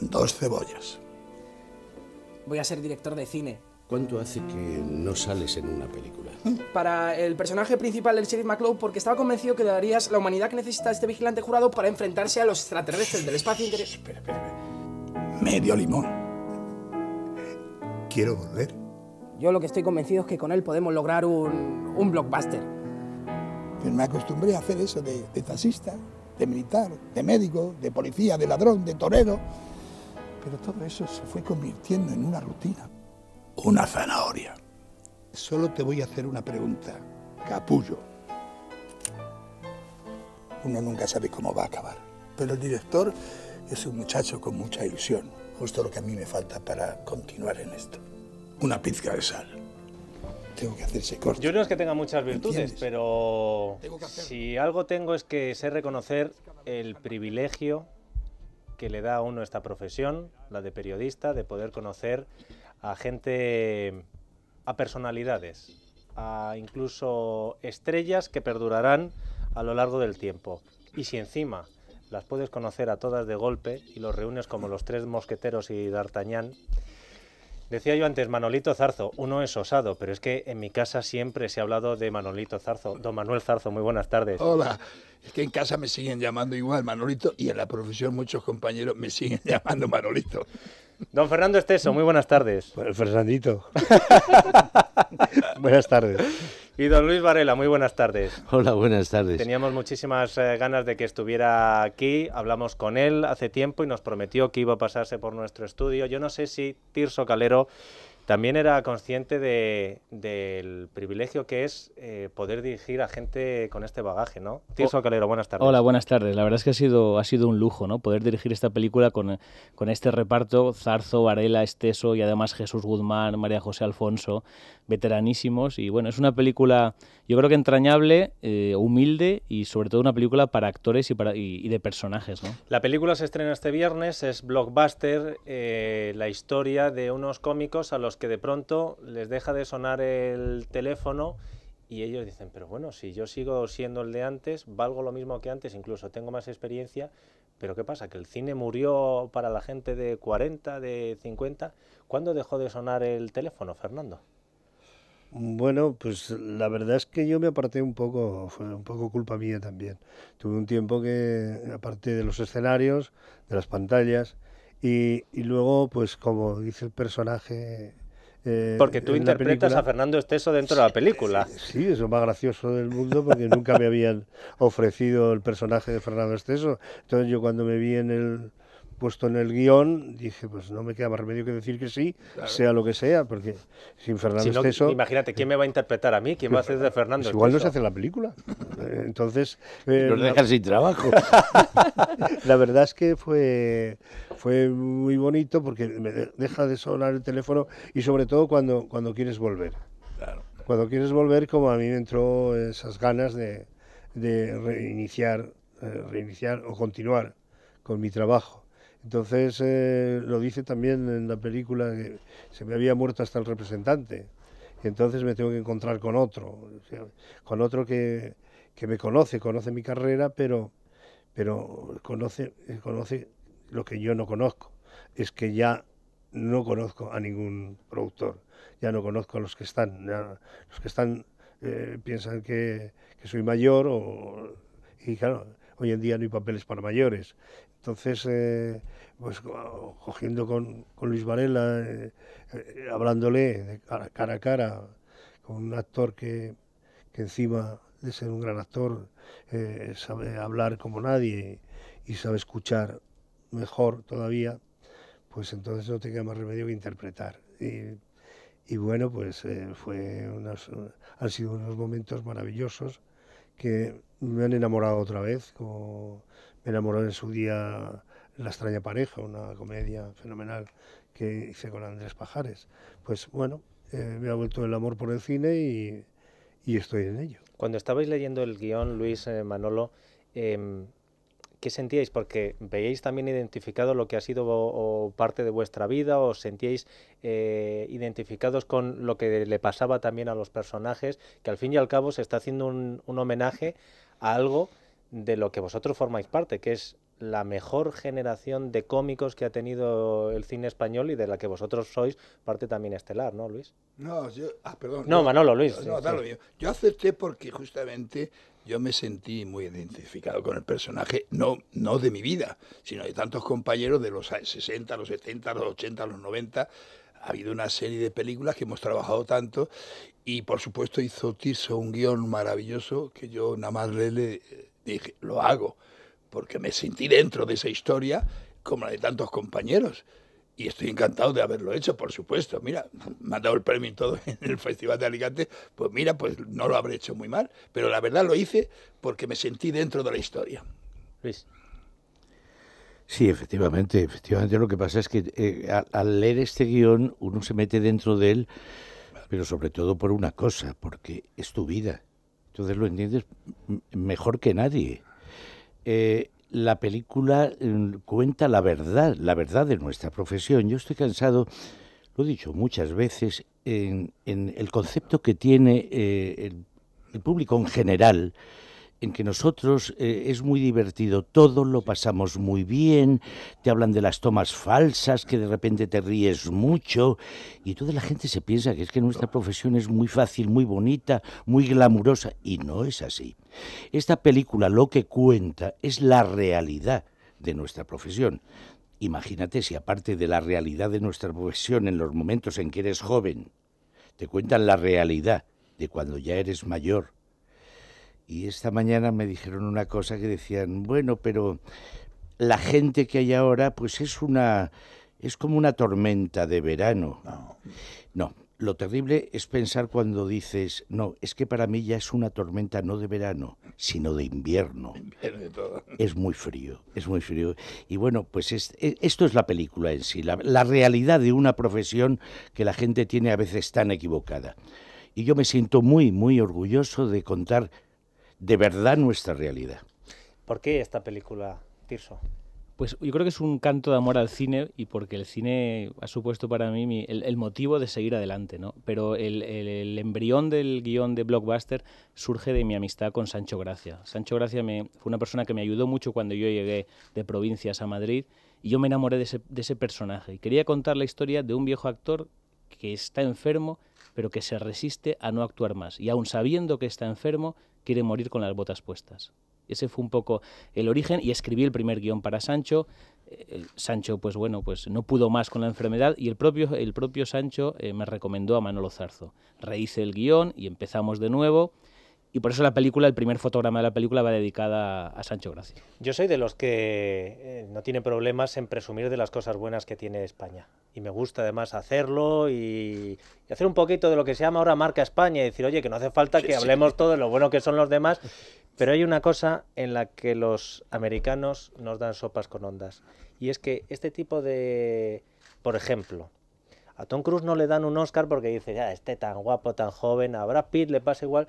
dos cebollas. Voy a ser director de cine. ¿Cuánto hace que no sales en una película? Mm. Para el personaje principal del Sheriff McCloud, porque estaba convencido que darías la humanidad que necesita este vigilante jurado para enfrentarse a los extraterrestres del espacio interior. Espera, espera, Medio limón. Quiero volver. Yo lo que estoy convencido es que con él podemos lograr un, blockbuster. me acostumbré a hacer eso de, de taxista, de militar, de médico, de policía, de ladrón, de torero. Pero todo eso se fue convirtiendo en una rutina. Una zanahoria. Solo te voy a hacer una pregunta, capullo. Uno nunca sabe cómo va a acabar. Pero el director es un muchacho con mucha ilusión. Justo lo que a mí me falta para continuar en esto. Una pizca de sal tengo que hacerse corto. Yo no es que tenga muchas virtudes, pero si algo tengo es que sé reconocer el privilegio que le da a uno esta profesión, la de periodista, de poder conocer a gente, a personalidades, a incluso estrellas que perdurarán a lo largo del tiempo. Y si encima las puedes conocer a todas de golpe y los reúnes como los tres mosqueteros y D'Artagnan, Decía yo antes Manolito Zarzo, uno es osado, pero es que en mi casa siempre se ha hablado de Manolito Zarzo. Don Manuel Zarzo, muy buenas tardes. Hola, es que en casa me siguen llamando igual Manolito y en la profesión muchos compañeros me siguen llamando Manolito. Don Fernando Esteso, muy buenas tardes. Bueno, pues, Fernandito. buenas tardes. Y don Luis Varela, muy buenas tardes. Hola, buenas tardes. Teníamos muchísimas eh, ganas de que estuviera aquí. Hablamos con él hace tiempo y nos prometió que iba a pasarse por nuestro estudio. Yo no sé si Tirso Calero también era consciente del privilegio que es eh, poder dirigir a gente con este bagaje, ¿no? Tirso Calero, buenas tardes. Hola, buenas tardes. La verdad es que ha sido, ha sido un lujo, ¿no? Poder dirigir esta película con, con este reparto, Zarzo, Varela, Esteso y además Jesús Guzmán, María José Alfonso, veteranísimos. Y bueno, es una película, yo creo que entrañable, eh, humilde y sobre todo una película para actores y, para, de personajes, ¿no? La película se estrena este viernes, es blockbuster, eh, la historia de unos cómicos a los que de pronto les deja de sonar el teléfono y ellos dicen, pero bueno, si yo sigo siendo el de antes, valgo lo mismo que antes, incluso tengo más experiencia, pero ¿qué pasa? ¿Que el cine murió para la gente de 40, de 50? ¿Cuándo dejó de sonar el teléfono, Fernando? Bueno, pues la verdad es que yo me aparté un poco, fue un poco culpa mía también. Tuve un tiempo que aparte de los escenarios, de las pantallas, y luego, pues como dice el personaje eh, porque tú interpretas a Fernando Esteso dentro de la película. Sí, sí, es lo más gracioso del mundo porque nunca me habían ofrecido el personaje de Fernando Esteso. Entonces yo cuando me vi en el puesto en el guión, dije, pues no me queda más remedio que decir que sí, sea lo que sea, porque sin Fernando si Imagínate, ¿quién me va a interpretar a mí? ¿Quién va a hacer de Fernando? Pues igual no se hace la película. Eh, entonces... Eh, dejan sin trabajo. la verdad es que fue, fue muy bonito porque me deja de sonar el teléfono y sobre todo cuando, cuando quieres volver. Claro. Cuando quieres volver, como a mí me entró esas ganas de, reiniciar, eh, reiniciar o continuar con mi trabajo entonces eh, lo dice también en la película que se me había muerto hasta el representante. Y entonces me tengo que encontrar con otro, con otro que, me conoce, conoce mi carrera, pero, pero conoce, eh, conoce lo que yo no conozco. Es que ya no conozco a ningún productor, ya no conozco a los que están. los que están eh, piensan que, que soy mayor o, y claro, hoy en día no hay papeles para mayores. Entonces, eh, pues cogiendo con, Luis Varela, eh, eh, hablándole cara, a cara, con un actor que, encima de ser un gran actor, sabe hablar como nadie y sabe escuchar mejor todavía, pues entonces no tenía más remedio que interpretar. Y, bueno, pues fue han sido unos momentos maravillosos que me han enamorado otra vez, como me enamoró en su día La extraña pareja, una comedia fenomenal que hice con Andrés Pajares. Pues bueno, eh, me ha vuelto el amor por el cine y, estoy en ello. Cuando estabais leyendo el guión, Luis eh, Manolo, eh, ¿qué sentíais? Porque veíais también identificado lo que ha sido parte de vuestra vida, os sentíais eh, identificados con lo que le pasaba también a los personajes, que al fin y al cabo se está haciendo un, homenaje a algo de lo que vosotros formáis parte, que es la mejor generación de cómicos que ha tenido el cine español y de la que vosotros sois parte también estelar, ¿no, Luis? No, yo... Ah, perdón. No, Manolo, Luis. No, Yo acepté porque justamente yo me sentí muy identificado con el personaje, no, no de mi vida, sino de tantos compañeros de los 60, los 70, los 80, los 90. Ha habido una serie de películas que hemos trabajado tanto y por supuesto hizo Tirso un guión maravilloso que yo nada más le, le dije, lo hago, porque me sentí dentro de esa historia como la de tantos compañeros y estoy encantado de haberlo hecho, por supuesto. Mira, me han dado el premio y todo en el Festival de Alicante, pues mira, pues no lo habré hecho muy mal, pero la verdad lo hice porque me sentí dentro de la historia. Luis. Sí, efectivamente, efectivamente lo que pasa es que eh, al, leer este guión uno se mete dentro de él, pero sobre todo por una cosa, porque es tu vida. Entonces lo entiendes mejor que nadie. Eh, la película mm, cuenta la verdad, la verdad de nuestra profesión. Yo estoy cansado, lo he dicho muchas veces, en, el concepto que tiene eh, el, público en general en que nosotros eh, es muy divertido todo, lo pasamos muy bien, te hablan de las tomas falsas, que de repente te ríes mucho, y toda la gente se piensa que es que nuestra profesión es muy fácil, muy bonita, muy glamurosa, y no es así. Esta película lo que cuenta es la realidad de nuestra profesión. Imagínate si aparte de la realidad de nuestra profesión en los momentos en que eres joven, te cuentan la realidad de cuando ya eres mayor, y esta mañana me dijeron una cosa que decían, bueno, pero la gente que hay ahora, pues es una es como una tormenta de verano. No. Lo terrible es pensar cuando dices, no, es que para mí ya es una tormenta no de verano, sino de invierno. Es muy frío, es muy frío. Y bueno, pues e, esto es la película en sí, la realidad de una profesión que la gente tiene a veces tan equivocada. Y yo me siento muy, muy orgulloso de contar de verdad nuestra realidad. ¿Por qué esta película, Tirso? Pues yo creo que es un canto de amor al cine y porque el cine ha supuesto para mí el, motivo de seguir adelante, ¿no? Pero el, embrión del guión de Blockbuster surge de mi amistad con Sancho Gracia. Sancho Gracia fue una persona que me ayudó mucho cuando yo llegué de provincias a Madrid y yo me enamoré de ese, personaje. Y quería contar la historia de un viejo actor que está enfermo, pero que se resiste a no actuar más. Y aún sabiendo que está enfermo, quiere morir con las botas puestas. Ese fue un poco el origen y escribí el primer guión para Sancho. Eh, Sancho, pues bueno, pues no pudo más con la enfermedad y el propio, el Sancho eh, me recomendó a Manolo Zarzo. Rehice el guión y empezamos de nuevo. Y por eso la película, el primer fotograma de la película va dedicada a Sancho Gracia. Yo soy de los que eh, no tiene problemas en presumir de las cosas buenas que tiene España. Y me gusta además hacerlo y, hacer un poquito de lo que se llama ahora marca España. Y decir, oye, que no hace falta que hablemos todo de lo bueno que son los demás. Pero hay una cosa en la que los americanos nos dan sopas con ondas. Y es que este tipo de... Por ejemplo, a Tom Cruise no le dan un Oscar porque dice, ya, ah, este tan guapo, tan joven, habrá Brad Pitt le pasa igual.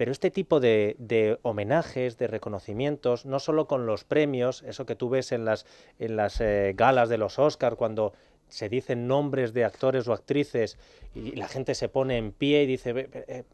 Pero este tipo de, de, homenajes, de reconocimientos, no solo con los premios, eso que tú ves en las, en las eh, galas de los Oscar, cuando se dicen nombres de actores o actrices y la gente se pone en pie y dice, eh,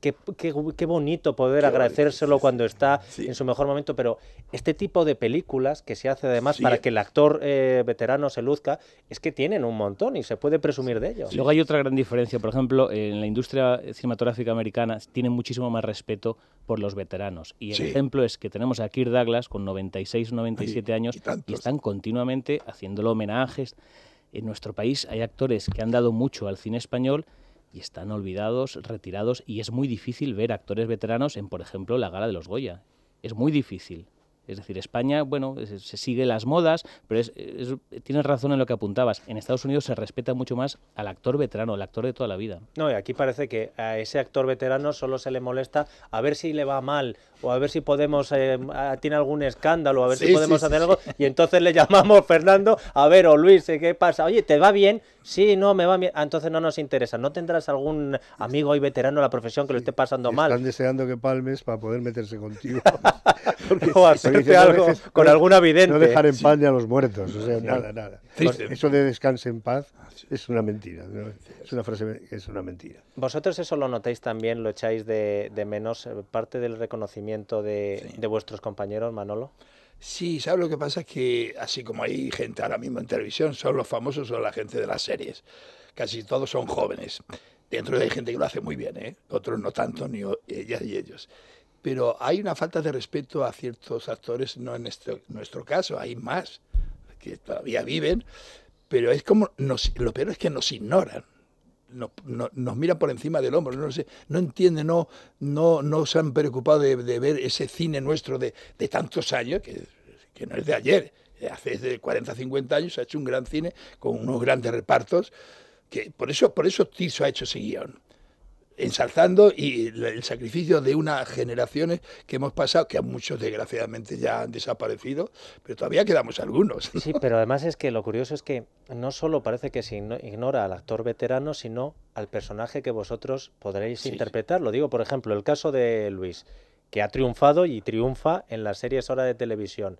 qué, bonito poder agradecérselo cuando está en su mejor momento, pero este tipo de películas que se hace además para que el actor eh, veterano se luzca, es que tienen un montón y se puede presumir de ellos. Luego hay otra gran diferencia, por ejemplo, en la industria cinematográfica americana tienen muchísimo más respeto por los veteranos y el ejemplo es que tenemos a Kirk Douglas con 96, 97 años y, y están continuamente haciéndolo homenajes en nuestro país hay actores que han dado mucho al cine español y están olvidados, retirados, y es muy difícil ver actores veteranos en, por ejemplo, la gala de los Goya. Es muy difícil. Es decir, España, bueno, se, sigue las modas, pero tienes razón en lo que apuntabas. En Estados Unidos se respeta mucho más al actor veterano, al actor de toda la vida. No, y aquí parece que a ese actor veterano solo se le molesta a ver si le va mal o a ver si podemos, eh, tiene algún escándalo, a ver si podemos hacer algo. Y entonces le llamamos Fernando, a ver, o Luis, ¿eh, ¿qué pasa? Oye, ¿te va bien? Sí, no, me va bien. Ah, entonces no nos interesa. ¿No tendrás algún amigo y veterano de la profesión que lo esté pasando mal? Están deseando que palmes para poder meterse contigo. algo, con alguna vidente. No dejar en paña paz a los muertos, Eso de descanse en paz ah, es una mentira, es una frase es una mentira. Vosotros eso lo notáis también, lo echáis de, menos, eh, parte del reconocimiento de, vuestros compañeros, Manolo. Sí, ¿sabes lo que pasa? que así como hay gente ahora mismo en televisión, son los famosos o la gente de las series. Casi todos son jóvenes. Dentro hay gente que lo hace muy bien, ¿eh? otros no tanto, ni ellas y ellos pero hay una falta de respeto a ciertos actores, no en este, nuestro, caso, hay más que todavía viven, pero es como, nos, lo peor es que nos ignoran. Nos, miran por encima del hombro, no, sé, no entienden, no, no, no se han preocupado de, ver ese cine nuestro de, tantos años, que, no es de ayer, hace de 40, 50 años se ha hecho un gran cine con unos grandes repartos, que por eso, por eso Tiso ha hecho ese guión ensalzando y el sacrificio de unas generaciones que hemos pasado, que a muchos desgraciadamente ya han desaparecido, pero todavía quedamos algunos. Sí, pero además es que lo curioso es que no solo parece que se ignora al actor veterano, sino al personaje que vosotros podréis interpretar. Lo digo, por ejemplo, el caso de Luis, que ha triunfado y triunfa en las series ...Hora de televisión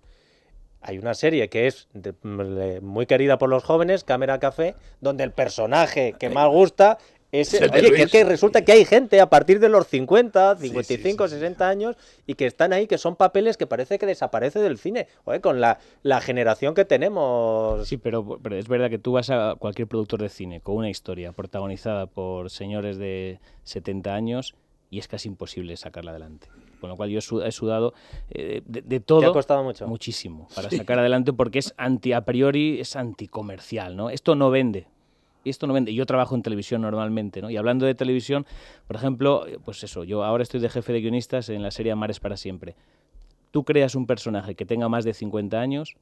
hay una serie que es mm, muy querida por los jóvenes, Cámara Café, donde el personaje que más gusta que, que resulta que hay gente a partir de los 50, 55, 60 años y que están ahí, que son papeles que parece que desaparece del cine, con la, generación que tenemos. Sí, pero, es verdad que tú vas a cualquier productor de cine con una historia protagonizada por señores de 70 años y es casi imposible sacarla adelante. Con lo cual yo he sudado eh, de, todo. ha costado mucho. Muchísimo para sacar adelante porque es anti, a priori es anticomercial, ¿no? Esto no vende, esto no vende. Yo trabajo en televisión normalmente, ¿no? Y hablando de televisión, por ejemplo, pues eso, yo ahora estoy de jefe de guionistas en la serie Mares para siempre. Tú creas un personaje que tenga más de 50 años,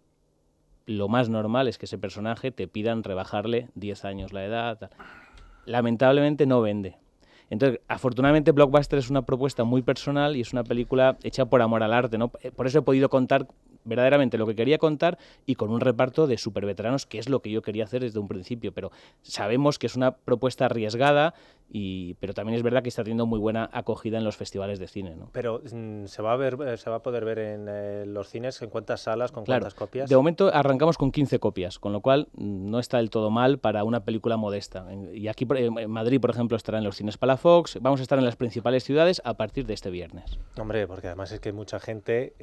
lo más normal es que ese personaje te pidan rebajarle 10 años la edad. Lamentablemente no vende. Entonces, afortunadamente Blockbuster es una propuesta muy personal y es una película hecha por amor al arte, ¿no? Eh, por eso he podido contar verdaderamente lo que quería contar y con un reparto de veteranos, que es lo que yo quería hacer desde un principio. Pero sabemos que es una propuesta arriesgada, y, pero también es verdad que está teniendo muy buena acogida en los festivales de cine. Pero mm, se va a ver, eh, se va a poder ver en eh, los cines, en cuántas salas, con cuántas copias. De momento arrancamos con 15 copias, con lo cual mm, no está del todo mal para una película modesta. Y aquí eh, en Madrid, por ejemplo, estará en los cines Palafox, vamos a estar en las principales ciudades a partir de este viernes. Hombre, porque además es que mucha gente,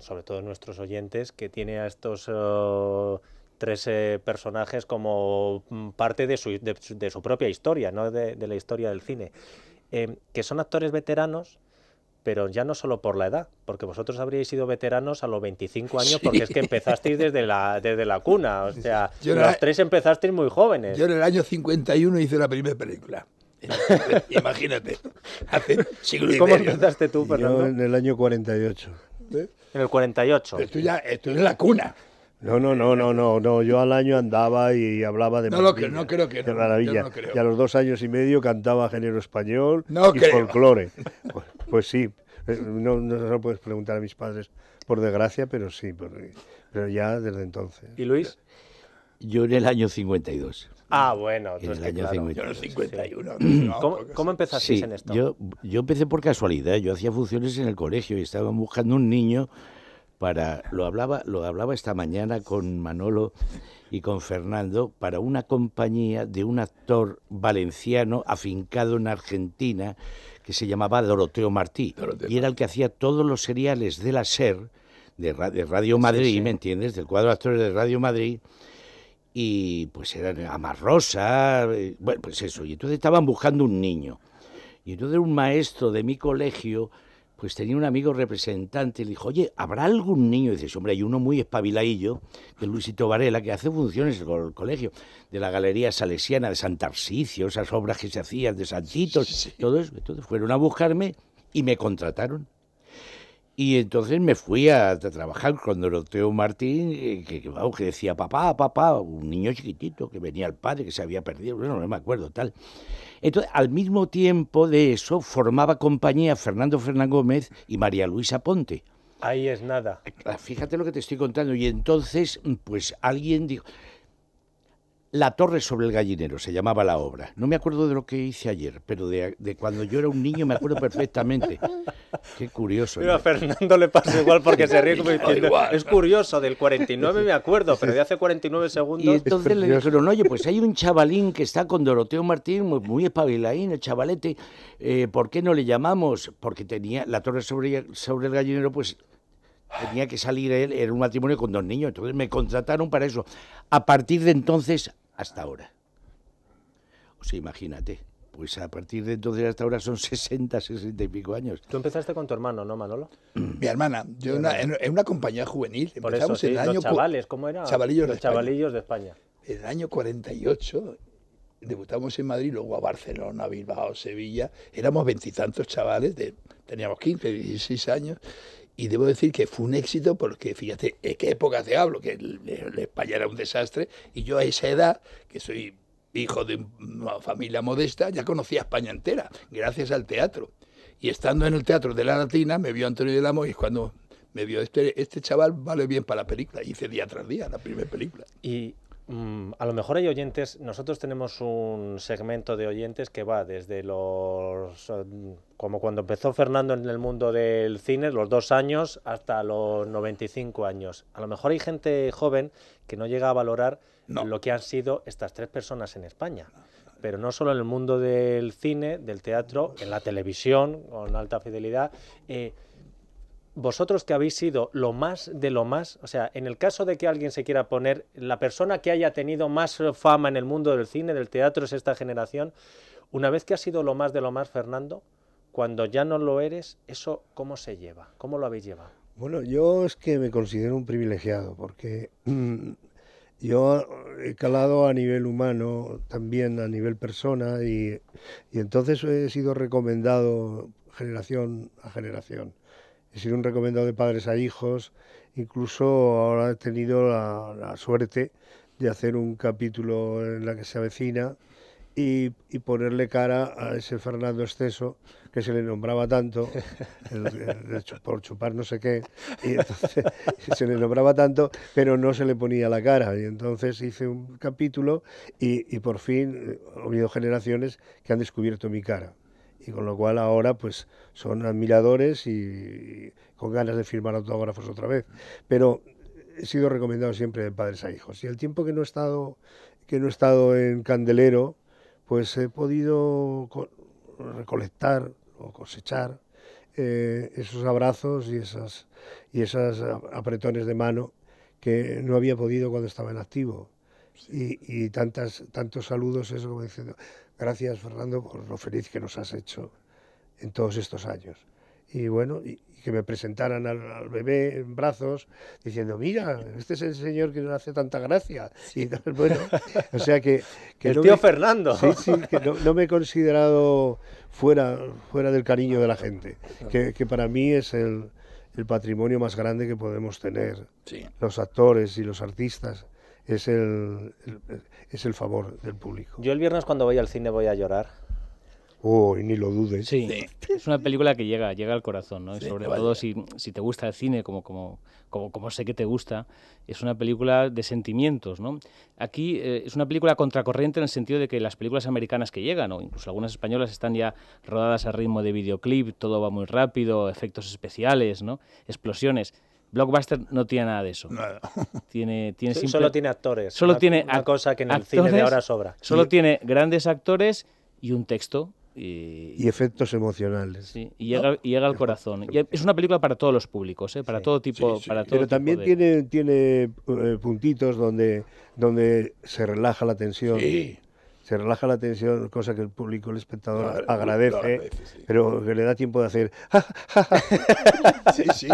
sobre todo nuestros oyentes, que tiene a estos oh, tres eh, personajes como mm, parte de su, de, su propia historia, ¿no? de, la historia del cine, em, que son actores veteranos, pero ya no solo por la edad, porque vosotros habríais sido veteranos a los 25 años, porque es que empezasteis desde la, desde la cuna, o sea, los tres empezasteis muy jóvenes. Yo en el año 51 hice la primera película. Imagínate, hace ¿Cómo empezaste tú, Fernando? Yo en el año 48. En el 48. Esto ya, estoy en la cuna. No, no, no, no, no, Yo al año andaba y hablaba de no, Lo no creo que maravilla. Y a los dos años y medio cantaba género español y folclore. Pues, pues sí. Eh, no, se lo puedes preguntar a mis padres, por desgracia, pero sí, pero ya desde entonces. ¿Y Luis? Yo en el año 52. Ah, bueno. En el año Yo 51. ¿Cómo, empezasteis en esto? Yo, yo empecé por casualidad. Yo hacía funciones en el colegio y estaba buscando un niño para... Lo hablaba, lo hablaba esta mañana con Manolo y con Fernando para una compañía de un actor valenciano afincado en Argentina que se llamaba Doroteo Martí. Y era el que hacía todos los seriales de la SER, de, Radio Madrid, ¿me entiendes? Del cuadro de actores de Radio Madrid y pues eran amarrosas, bueno, pues eso, y entonces estaban buscando un niño. Y entonces un maestro de mi colegio, pues tenía un amigo representante y le dijo, oye, ¿habrá algún niño? dice hombre, hay uno muy espabiladillo, que Luisito Varela, que hace funciones con el colegio, de la Galería Salesiana de San esas obras que se hacían de santitos, todo eso. Entonces fueron a buscarme y me contrataron. Y entonces me fui a, trabajar con Doroteo Martín, eh, que, decía papá, papá, un niño chiquitito que venía al padre, que se había perdido, no me acuerdo, tal. Entonces, al mismo tiempo de eso, formaba compañía Fernando Fernán Gómez y María Luisa Ponte. Ahí es nada. Fíjate lo que te estoy contando. Y entonces, pues alguien dijo, la torre sobre el gallinero, se llamaba la obra. No me acuerdo de lo que hice ayer, pero de, cuando yo era un niño me acuerdo perfectamente. Qué curioso. a Fernando le pasa igual porque se ríe como diciendo, es curioso, del 49 me acuerdo, pero de hace 49 segundos... Y entonces le dijeron, oye, pues hay un chavalín que está con Doroteo Martín, muy, muy espabilaín, el chavalete, eh, ¿por qué no le llamamos? Porque tenía la torre sobre, sobre el gallinero, pues tenía que salir él, era un matrimonio con dos niños, entonces me contrataron para eso. A partir de entonces hasta ahora. O sea, imagínate. Pues a partir de entonces hasta ahora son 60, 60 y pico años. Tú empezaste con tu hermano, ¿no, Manolo? Mi hermana. Yo una, en, una compañía juvenil. empezamos en el año chavales, ¿cómo era? Chavalillos los chavalillos de España. En el año 48 debutamos en Madrid, luego a Barcelona, Bilbao, Sevilla. Éramos veintitantos chavales, de, teníamos 15, 16 años, y debo decir que fue un éxito porque, fíjate, ¿en qué época te hablo? Que España era un desastre y yo a esa edad, que soy hijo de una familia modesta, ya conocía España entera, gracias al teatro. Y estando en el Teatro de la Latina, me vio Antonio de la y es cuando me vio, este, este chaval vale bien para la película. Hice día tras día la primera película. Y, Mm, a lo mejor hay oyentes, nosotros tenemos un segmento de oyentes que va desde los, eh, como cuando empezó Fernando en el mundo del cine, los dos años hasta los 95 años. A lo mejor hay gente joven que no llega a valorar lo que han sido estas tres personas en España. Pero no solo en el mundo del cine, del teatro, en la televisión, con alta fidelidad. Eh, vosotros que habéis sido lo más de lo más, o sea, en el caso de que alguien se quiera poner, la persona que haya tenido más fama en el mundo del cine, del teatro, es esta generación, una vez que has sido lo más de lo más, Fernando, cuando ya no lo eres, ¿eso cómo se lleva? ¿Cómo lo habéis llevado? Bueno, yo es que me considero un privilegiado, porque mm, yo he calado a nivel humano, también a nivel persona, y, y entonces he sido recomendado generación a generación he sido un recomendado de padres a hijos, incluso ahora he tenido la, suerte de hacer un capítulo en la que se avecina y, ponerle cara a ese Fernando Exceso que se le nombraba tanto, por chupar no sé qué, y se le nombraba tanto, pero no se le ponía la cara. Y entonces hice un capítulo y, y por fin eh, ha habido generaciones que han descubierto mi cara y con lo cual ahora pues son admiradores y, con ganas de firmar autógrafos otra vez. Pero he sido recomendado siempre de padres a hijos y el tiempo que no he estado que no he estado en Candelero, pues he podido recolectar o cosechar eh, esos abrazos y esas y apretones de mano que no había podido cuando estaba en activo. Y, tantas, tantos saludos, eso como diciendo, Gracias, Fernando, por lo feliz que nos has hecho en todos estos años. Y bueno, y, que me presentaran al, bebé en brazos diciendo, mira, este es el señor que nos hace tanta gracia. Y bueno, o sea que... el tío Fernando. Sí, sí, que no, me he considerado fuera, fuera del cariño de la gente, que, para mí es el, patrimonio más grande que podemos tener los actores y los artistas es el, es el favor del público. Yo el viernes cuando voy al cine voy a llorar. Oh, ni lo dudes. Sí, es una película que llega, llega al corazón, ¿no? y sobre todo si, si, te gusta el cine, como, como, como, sé que te gusta, es una película de sentimientos, ¿no? Aquí eh, es una película contracorriente en el sentido de que las películas americanas que llegan, o incluso algunas españolas, están ya rodadas a ritmo de videoclip, todo va muy rápido, efectos especiales, ¿no? Explosiones Blockbuster no tiene nada de eso. Nada. Tiene, tiene Solo tiene actores. Solo tiene una cosa que en el cine de ahora sobra. Solo tiene grandes actores y un texto. Y, efectos emocionales. y, llega, y llega al corazón. es una película para todos los públicos, ¿eh? para todo tipo. para Pero también tiene, tiene eh, puntitos donde, donde se relaja la tensión se relaja la tensión, cosa que el público, el espectador agradece, pero que le da tiempo de hacer. sí, sí,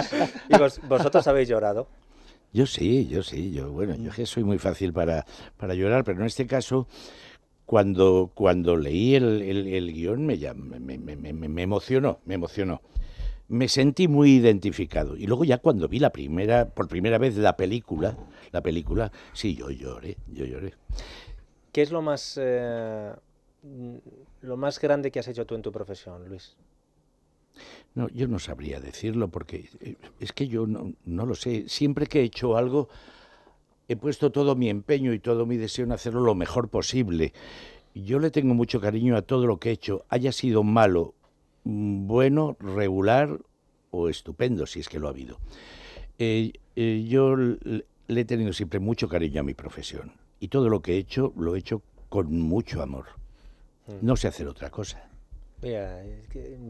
vosotros habéis llorado? Yo sí, yo sí, yo bueno, yo que soy muy fácil para, para llorar, pero en este caso cuando, cuando leí el, guión me, me, me, emocionó, me emocionó. Me sentí muy identificado. Y luego ya cuando vi la primera, por primera vez la película, la película, sí, yo lloré, yo lloré. ¿Qué es lo más, eh, lo más grande que has hecho tú en tu profesión, Luis? No, yo no sabría decirlo porque eh, es que yo no, lo sé. Siempre que he hecho algo, he puesto todo mi empeño y todo mi deseo en hacerlo lo mejor posible. Yo le tengo mucho cariño a todo lo que he hecho, haya sido malo, bueno, regular o estupendo, si es que lo ha habido. Eh, yo le he tenido siempre mucho cariño a mi profesión y todo lo que he hecho lo he hecho con mucho amor. Mm. No sé hacer otra cosa. Mira,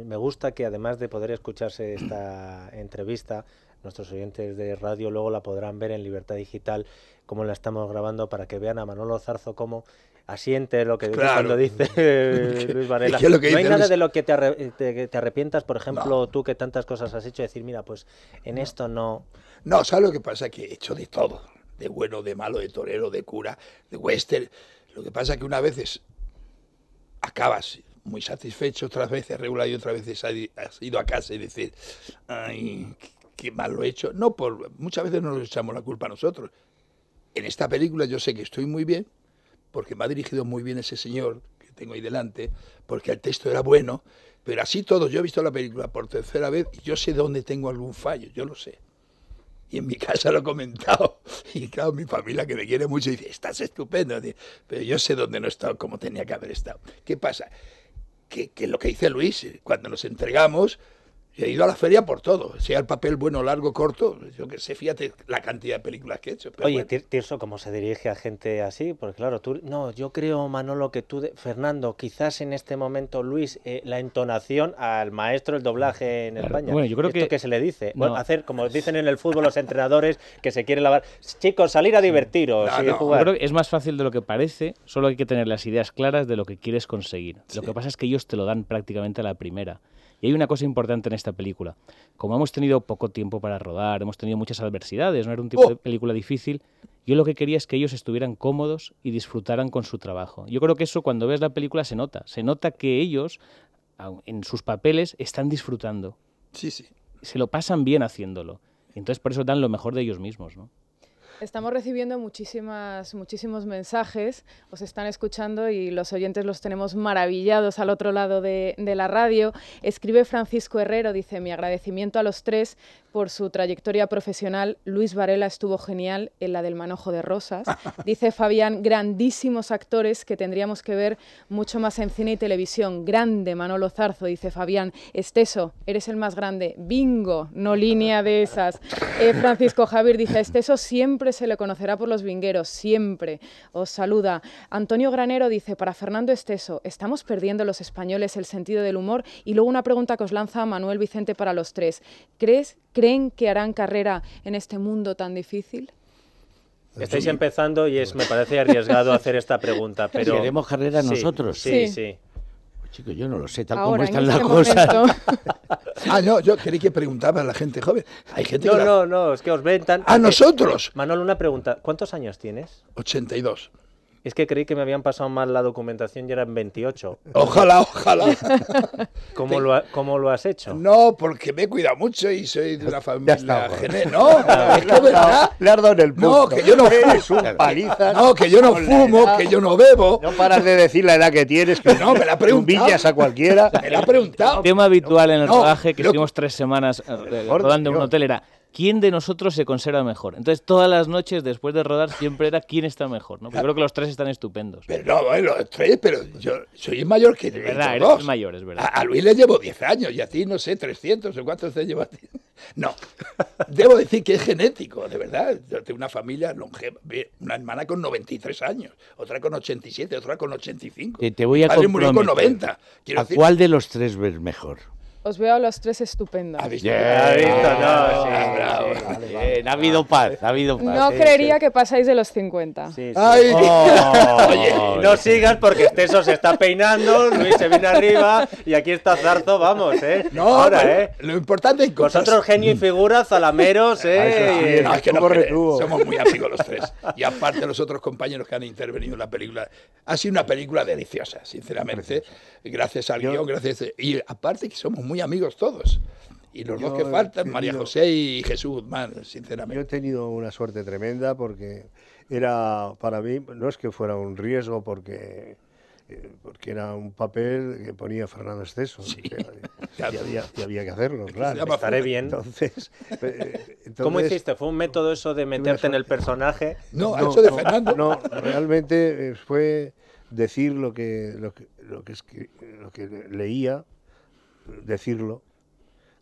me gusta que además de poder escucharse esta entrevista, nuestros oyentes de radio luego la podrán ver en Libertad Digital, como la estamos grabando, para que vean a Manolo Zarzo cómo asiente lo que dice Luis Varela. no hay nada de lo que te, arrepientas, por ejemplo, tú que tantas cosas has hecho, decir, mira, pues en esto no... No, ¿sabes lo que pasa? Que he hecho de todo de bueno, de malo, de torero, de cura, de western. Lo que pasa es que una veces acabas muy satisfecho, otras veces regular y otras veces has ido a casa y decir ay, qué mal lo he hecho. No, por, muchas veces no nos echamos la culpa a nosotros. En esta película yo sé que estoy muy bien, porque me ha dirigido muy bien ese señor que tengo ahí delante, porque el texto era bueno, pero así todo, yo he visto la película por tercera vez y yo sé dónde tengo algún fallo, yo lo sé y en mi casa lo he comentado. Y claro, mi familia que me quiere mucho dice, estás estupendo. Pero yo sé dónde no he estado, como tenía que haber estado. ¿Qué pasa? Que, que lo que dice Luis, eh, cuando nos entregamos, He ido a la feria por todo, sea el papel bueno, largo, corto, yo que sé, fíjate la cantidad de películas que he hecho. Oye, Tirso, ¿cómo se dirige a gente así? Porque claro, tú, no, yo creo, Manolo, que tú, Fernando, quizás en este momento, Luis, eh, la entonación al maestro del doblaje en España. Bueno, yo creo Esto que... se le dice, bueno, hacer como dicen en el fútbol los entrenadores que se quieren lavar, chicos, salir a divertiros o y jugar. Yo creo que es más fácil de lo que parece, solo hay que tener las ideas claras de lo que quieres conseguir. Lo que pasa es que ellos te lo dan prácticamente a la primera. Y hay una cosa importante en esta película. Como hemos tenido poco tiempo para rodar, hemos tenido muchas adversidades, no era un tipo oh. de película difícil, yo lo que quería es que ellos estuvieran cómodos y disfrutaran con su trabajo. Yo creo que eso cuando ves la película se nota. Se nota que ellos, en sus papeles, están disfrutando. Sí, sí. Se lo pasan bien haciéndolo. Entonces por eso dan lo mejor de ellos mismos, ¿no? Estamos recibiendo muchísimas, muchísimos mensajes, os están escuchando y los oyentes los tenemos maravillados al otro lado de, la radio. Escribe Francisco Herrero, dice, mi agradecimiento a los tres por su trayectoria profesional. Luis Varela estuvo genial en la del Manojo de Rosas. Dice Fabián, grandísimos actores que tendríamos que ver mucho más en cine y televisión. Grande Manolo Zarzo, dice Fabián. Esteso, eres el más grande. Bingo, no línea de esas. Eh, Francisco Javier dice, Esteso siempre se le conocerá por los vingueros, siempre. Os saluda. Antonio Granero dice, para Fernando Esteso, ¿estamos perdiendo los españoles el sentido del humor? Y luego una pregunta que os lanza Manuel Vicente para los tres. ¿Crees, ¿Creen que harán carrera en este mundo tan difícil? Estáis empezando y es, me parece arriesgado hacer esta pregunta, pero... Queremos carrera nosotros. sí. sí. Chico, yo no lo sé, tal como están las este cosas. ah, no, yo quería que preguntaba a la gente joven. Hay gente no, no, no, es que os ventan. A nosotros. Manolo, una pregunta. ¿Cuántos años tienes? 82. Es que creí que me habían pasado mal la documentación y eran 28. Ojalá, ojalá. ¿Cómo, lo, has hecho? No, porque me he cuidado mucho y soy de una pues familia No, es que Le en el No, que yo no fumo. que yo no bebo. No paras de decir la edad que tienes, que no, me la preguntas a cualquiera. Me la ha preguntado. tema habitual en el rodaje, que hicimos estuvimos tres semanas eh, rodando en un hotel, era quién de nosotros se conserva mejor. Entonces, todas las noches después de rodar siempre era quién está mejor, ¿no? Yo creo que los tres están estupendos. Pero no, los tres, pero yo soy mayor que Es verdad, eres mayor, es verdad. A, Luis le llevo 10 años y a ti, no sé, 300 o cuántos te llevo a ti. No, debo decir que es genético, de verdad. Yo tengo una familia longeva, una hermana con 93 años, otra con 87, otra con 85. Te, te voy a comprometer. con 90. ¿A cuál de los tres ves mejor? Os veo a los tres estupendos. ha habido paz, ha habido paz. No creería que pasáis de los 50. no sigas porque Esteso se está peinando, Luis se viene arriba y aquí está Zarzo, vamos, ¿eh? No, Ahora, ¿eh? Lo importante es cosas... Vosotros genio y figura, zalameros, ¿eh? somos muy amigos los tres. Y aparte los otros compañeros que han intervenido en la película. Ha sido una película deliciosa, sinceramente. Gracias al guión, gracias... Y aparte que somos muy muy amigos todos. Y los dos que faltan, María José y Jesús Guzmán, sinceramente. Yo he tenido una suerte tremenda porque era para mí, no es que fuera un riesgo porque eh, porque era un papel que ponía Fernando Exceso. y, había, que hacerlo, claro. Estaré bien. Eh, entonces, ¿Cómo hiciste? ¿Fue un método eso de meterte en el personaje? No, no hecho de Fernando. No, realmente eh, fue decir lo que, lo que, lo lo que leía decirlo,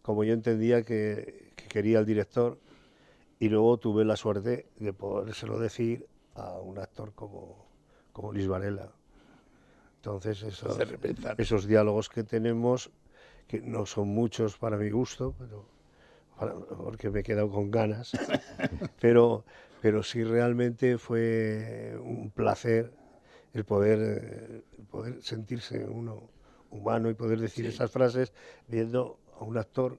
como yo entendía que, quería el director, y luego tuve la suerte de podérselo decir a un actor como, como Luis Varela. Entonces, esos, esos diálogos que tenemos, que no son muchos para mi gusto, porque me he quedado con ganas, pero, pero sí realmente fue un placer el poder, eh, el poder sentirse uno humano y poder decir esas frases viendo a un actor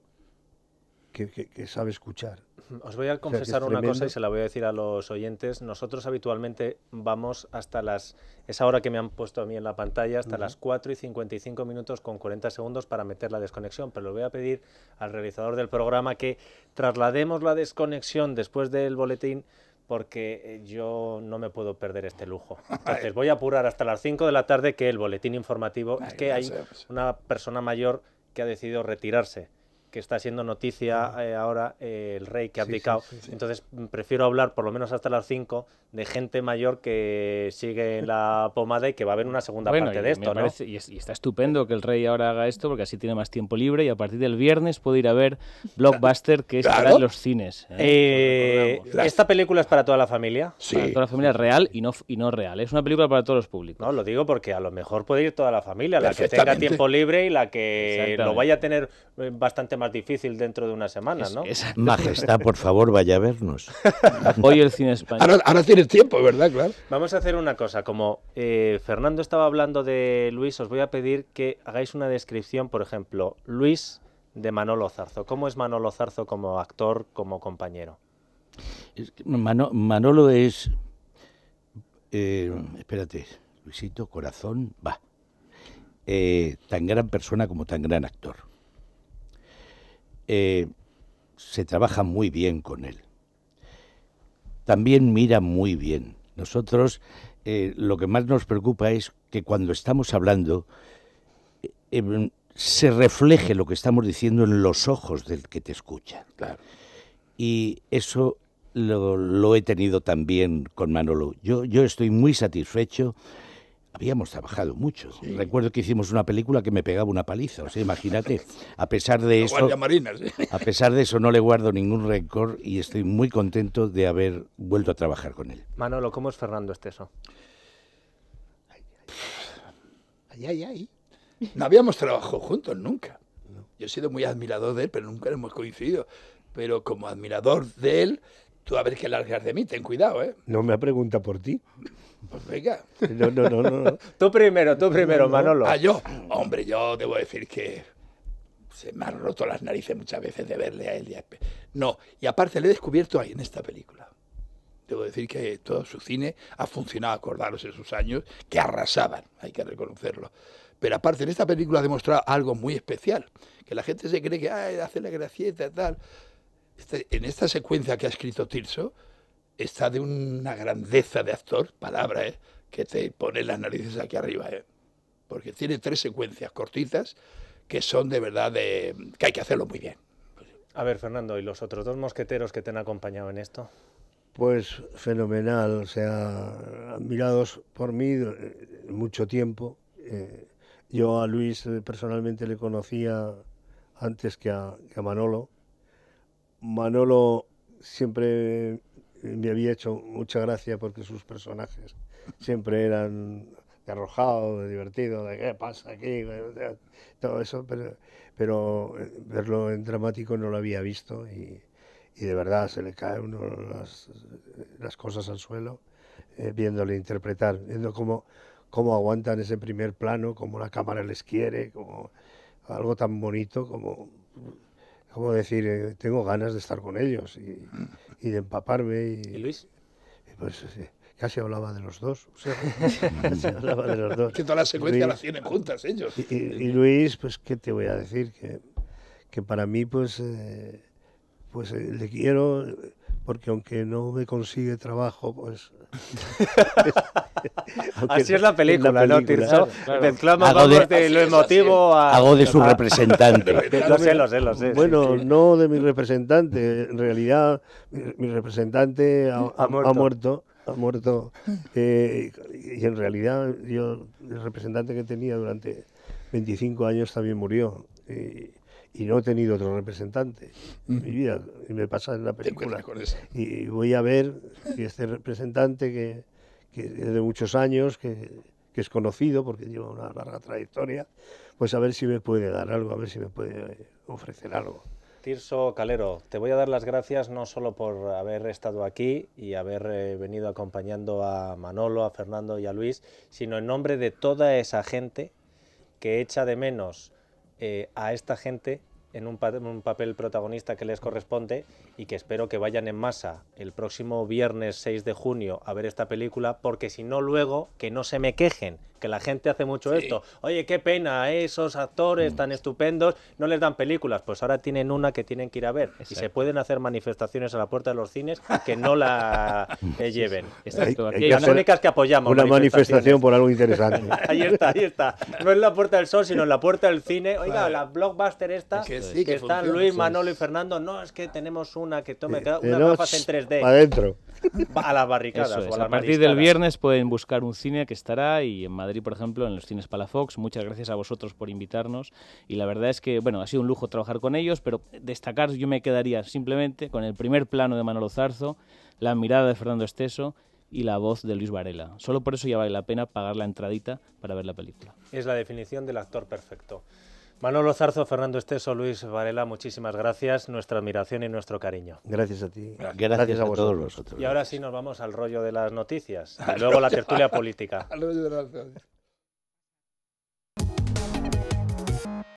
que, sabe escuchar. Os voy a confesar una cosa y se la voy a decir a los oyentes. Nosotros habitualmente vamos hasta las, esa hora que me han puesto a mí en la pantalla, hasta las 4 y 55 minutos con 40 segundos para meter la desconexión, pero le voy a pedir al realizador del programa que traslademos la desconexión después del boletín porque eh, yo no me puedo perder este lujo. Entonces voy a apurar hasta las 5 de la tarde que el boletín informativo... es que hay una persona mayor que ha decidido retirarse que está siendo noticia eh, ahora eh, el rey que ha abdicado. Entonces prefiero hablar, por lo menos hasta las 5, de gente mayor que sigue la pomada y que va a haber una segunda parte de esto. ¿no? y, está estupendo que el rey ahora haga esto porque así tiene más tiempo libre y a partir del viernes puede ir a ver Blockbuster que es para en los cines. ¿eh? ¿Esta película es para toda la familia? Para toda la familia real y no, y no real. Es una película para todos los públicos. No, lo digo porque a lo mejor puede ir toda la familia, la que tenga tiempo libre y la que lo vaya a tener bastante más difícil dentro de una semana, ¿no? Majestad, por favor, vaya a vernos. Hoy el cine español. Ahora, tienes tiempo, ¿verdad? Claro. Vamos a hacer una cosa. Como eh, Fernando estaba hablando de Luis, os voy a pedir que hagáis una descripción, por ejemplo, Luis de Manolo Zarzo. ¿Cómo es Manolo Zarzo como actor, como compañero? Manolo es. Eh, espérate, Luisito, corazón, va. Eh, tan gran persona como tan gran actor. Eh, se trabaja muy bien con él. También mira muy bien. Nosotros eh, lo que más nos preocupa es que cuando estamos hablando eh, em, se refleje lo que estamos diciendo en los ojos del que te escucha. Y eso lo, he tenido también con Manolo. yo estoy muy satisfecho habíamos trabajado mucho. Recuerdo que hicimos una película que me pegaba una paliza, o sea, imagínate, a pesar de eso, ¿eh? a pesar de eso no le guardo ningún récord y estoy muy contento de haber vuelto a trabajar con él. Manolo, ¿cómo es Fernando Esteso? Ay, ay, ay. No habíamos trabajado juntos nunca. Yo he sido muy admirador de él, pero nunca hemos coincidido. Pero como admirador de él, Tú a ver qué largas de mí, ten cuidado, ¿eh? No me pregunta por ti. Pues venga. No, no, no, no. tú primero, tú primero, Manolo. Ah, yo. Hombre, yo debo decir que se me han roto las narices muchas veces de verle a él. No, y aparte le he descubierto ahí en esta película. Debo decir que todo su cine ha funcionado, acordaros en sus años, que arrasaban, hay que reconocerlo. Pero aparte, en esta película ha demostrado algo muy especial, que la gente se cree que Ay, hace la gracieta, tal. Este, en esta secuencia que ha escrito Tirso, está de una grandeza de actor, palabra, ¿eh? que te pone las narices aquí arriba, ¿eh? porque tiene tres secuencias cortitas que son de verdad que hay que hacerlo muy bien. A ver, Fernando, ¿y los otros dos mosqueteros que te han acompañado en esto? Pues fenomenal, o sea, admirados por mí eh, mucho tiempo. yo a Luis personalmente le conocía antes que a Manolo Manolo siempre me había hecho mucha gracia porque sus personajes siempre eran de arrojado, de divertido, de qué pasa aquí, todo eso, pero, eh, verlo en dramático no lo había visto y, de verdad se le caen las, cosas al suelo eh, viéndole interpretar, viendo cómo, aguantan ese primer plano, cómo la cámara les quiere, como algo tan bonito como como decir, eh, tengo ganas de estar con ellos y, de empaparme. Y, Luis? pues eh, casi hablaba de los dos. O hablaba de los dos. Que toda secuencia secuencia la tienen juntas ellos. Y, Luis, pues, ¿qué te voy a decir? Que, que para mí, pues, eh, pues le quiero, porque aunque no me consigue trabajo, pues Así es la película, ¿no, Tirso? Claro, claro. de, de lo emotivo a... Hago de su representante. lo sé, lo sé, lo sé. Bueno, no de mi representante. En realidad, mi, representante ha, muerto. Ha muerto eh, y en realidad yo el representante que tenía durante 25 años también murió eh, y no he tenido otro representante en mi vida. Y me pasa en la película. Y voy a ver si este representante, que, es de muchos años, que, es conocido porque lleva una larga trayectoria, pues a ver si me puede dar algo, a ver si me puede eh, ofrecer algo. Tirso Calero, te voy a dar las gracias no solo por haber estado aquí y haber eh, venido acompañando a Manolo, a Fernando y a Luis, sino en nombre de toda esa gente que echa de menos eh, a esta gente en un, un, papel protagonista que les corresponde y que espero que vayan en masa el próximo viernes 6 de junio a ver esta película, porque si no luego, que no se me quejen, que la gente hace mucho esto. Oye, qué pena, esos actores mm. tan estupendos no les dan películas, pues ahora tienen una que tienen que ir a ver. Y se pueden hacer manifestaciones a la puerta de los cines que no la lleven. las únicas que apoyamos. Una manifestación por algo interesante. ahí está, ahí está. No es la puerta del sol, sino en la puerta del cine. Oiga, la blockbuster esta, que, están Luis, Manolo y Fernando, no, es que tenemos una que tome una gafas en 3D. Adentro. a las barricadas. a, partir del viernes pueden buscar un cine que estará y en Madrid, por ejemplo, en los cines Palafox. Muchas gracias a vosotros por invitarnos y la verdad es que, bueno, ha sido un lujo trabajar con ellos, pero destacar yo me quedaría simplemente con el primer plano de Manolo Zarzo, la mirada de Fernando Esteso y la voz de Luis Varela. Solo por eso ya vale la pena pagar la entradita para ver la película. Es la definición del actor perfecto. Manolo Zarzo, Fernando Esteso, Luis Varela, muchísimas gracias, nuestra admiración y nuestro cariño. Gracias a ti. Gracias, a, todos vosotros. Y ahora sí nos vamos al rollo de las noticias, y luego la tertulia política.